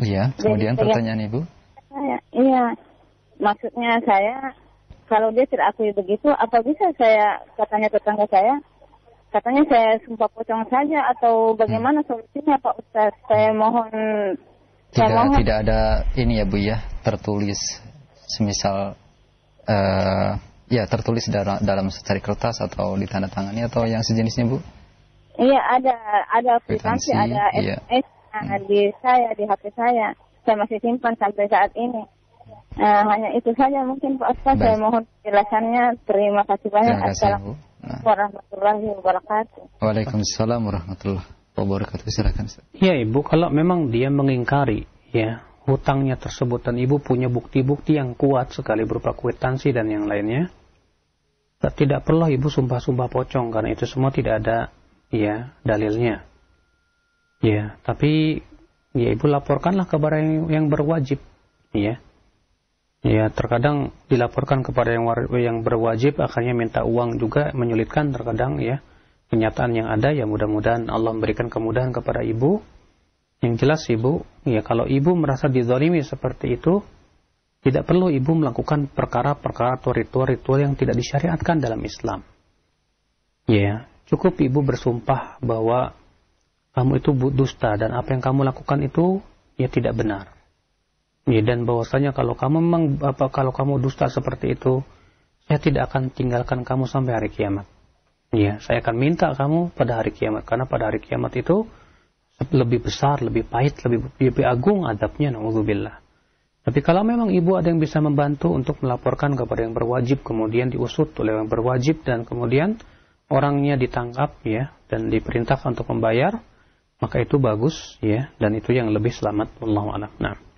Iya, iya, kemudian Jadi, iya. pertanyaan Ibu. Iya, iya, maksudnya saya kalau dia tidak akui begitu, apa bisa saya katanya tetangga saya, katanya saya sumpah pocong saja atau hmm. bagaimana hmm. solusinya Pak Ustaz? Saya hmm. mohon tidak saya mohon. tidak ada ini ya Bu ya tertulis semisal uh, ya tertulis dalam dalam secari kertas atau ditandatangani atau yang sejenisnya Bu? Iya ada ada aplikasi ada SMS. Iya uh, di saya di HP saya saya masih simpan sampai saat ini uh, hanya itu saja mungkin Pak Ustaz. Saya mohon penjelasannya. Terima kasih banyak. Assalamualaikum nah. warahmatullahi wabarakatuh. Waalaikumsalam warahmatullahi wabarakatuh. Silakan. Ya Ibu, kalau memang dia mengingkari ya hutangnya tersebut dan Ibu punya bukti-bukti yang kuat sekali berupa kwitansi dan yang lainnya, tidak perlu Ibu sumpah-sumpah pocong karena itu semua tidak ada ya dalilnya. Ya, tapi ya ibu laporkanlah kepada yang, yang berwajib. Ya. Ya, terkadang dilaporkan kepada yang yang berwajib akhirnya minta uang juga menyulitkan terkadang ya. Kenyataan yang ada ya mudah-mudahan Allah memberikan kemudahan kepada ibu. Yang jelas ibu, ya kalau ibu merasa dizalimi seperti itu, tidak perlu ibu melakukan perkara-perkara atau ritual-ritual yang tidak disyariatkan dalam Islam. Ya, cukup ibu bersumpah bahwa kamu itu dusta dan apa yang kamu lakukan itu ya tidak benar. Ya, dan bahwasanya kalau kamu memang apa kalau kamu dusta seperti itu, saya tidak akan tinggalkan kamu sampai hari kiamat. Ya, saya akan minta kamu pada hari kiamat karena pada hari kiamat itu lebih besar, lebih pahit, lebih lebih agung adabnya naudzubillah. Tapi kalau memang ibu ada yang bisa membantu untuk melaporkan kepada yang berwajib, kemudian diusut oleh yang berwajib dan kemudian orangnya ditangkap ya dan diperintahkan untuk membayar, maka itu bagus ya dan itu yang lebih selamat wallahu alam. Nah.